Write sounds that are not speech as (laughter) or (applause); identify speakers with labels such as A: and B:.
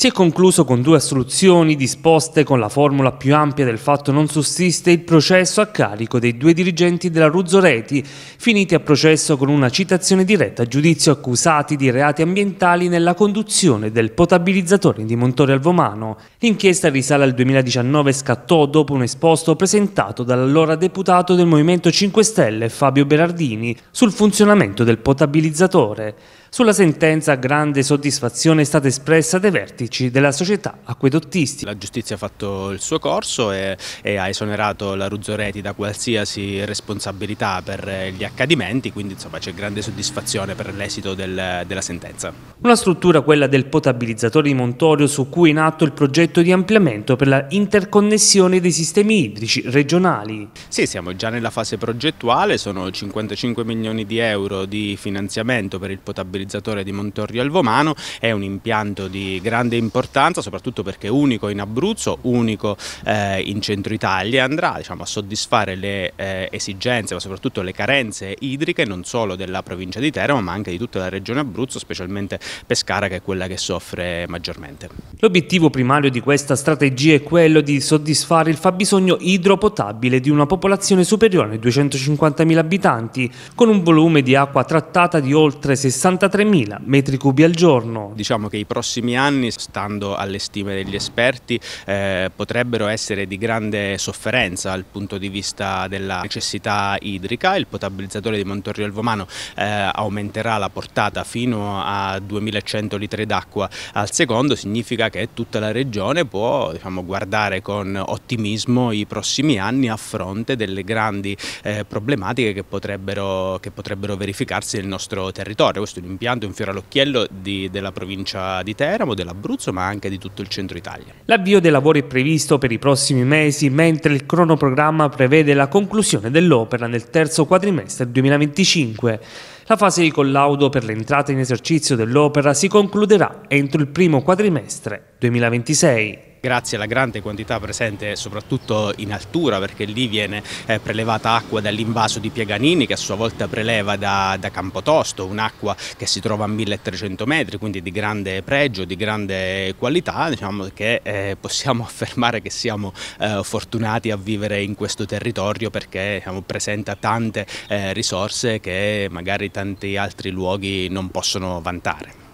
A: Si è concluso con due assoluzioni disposte con la formula più ampia del fatto non sussiste il processo a carico dei due dirigenti della Ruzzoreti, finiti a processo con una citazione diretta a giudizio accusati di reati ambientali nella conduzione del potabilizzatore di Montore Alvomano. L'inchiesta risale al 2019 e scattò dopo un esposto presentato dall'allora deputato del Movimento 5 Stelle Fabio Berardini sul funzionamento del potabilizzatore. Sulla sentenza grande soddisfazione è stata espressa dai vertici vertici della società acquedottisti. La giustizia ha fatto il suo corso e, e
B: ha esonerato la Ruzzoreti da qualsiasi responsabilità per eh, gli accadimenti, quindi insomma c'è grande soddisfazione per l'esito del, della sentenza.
A: Una struttura, quella del potabilizzatore di Montorio, su cui è in atto il progetto di ampliamento per la interconnessione dei sistemi idrici regionali. Sì, siamo già nella fase progettuale, sono
B: 55 milioni di euro di finanziamento per il potabilizzatore di Montorio Alvomano, è un impianto di grande importanza soprattutto perché è unico in Abruzzo, unico eh, in centro Italia, andrà diciamo, a soddisfare le eh, esigenze ma soprattutto le carenze idriche non solo della provincia di Teramo ma anche di tutta la regione Abruzzo, specialmente Pescara che è quella che soffre maggiormente.
A: L'obiettivo primario di questa strategia è quello di soddisfare il fabbisogno idropotabile di una popolazione superiore ai 250.000 abitanti con un volume di acqua trattata di oltre 63.000 metri cubi al giorno. Diciamo che i prossimi
B: anni stando alle stime degli esperti, eh, potrebbero essere di grande sofferenza dal punto di vista della necessità idrica. Il potabilizzatore di Montorio del Vomano eh, aumenterà la portata fino a 2100 litri d'acqua al secondo, significa che tutta la regione può diciamo, guardare con ottimismo i prossimi anni a fronte delle grandi eh, problematiche che potrebbero, che potrebbero verificarsi nel nostro territorio. Questo è un impianto, un fiore all'occhiello della provincia di Teramo, dell'Abruzzo dell'Abruzzo ma anche di tutto il centro Italia.
A: L'avvio dei lavori è previsto per i prossimi mesi mentre il cronoprogramma prevede la conclusione dell'opera nel terzo quadrimestre 2025. La fase di collaudo per l'entrata in esercizio dell'opera si concluderà entro il primo quadrimestre 2026
B: grazie alla grande quantità presente soprattutto in altura perché lì viene eh, prelevata acqua dall'invaso di Pieganini che a sua volta preleva da, da Campotosto, un'acqua che si trova a 1300 metri quindi di grande pregio, di grande qualità, diciamo che eh, possiamo (laughs) affermare che siamo eh, fortunati a vivere in questo territorio perché diciamo, presenta tante eh, risorse che magari tanti altri luoghi non possono vantare.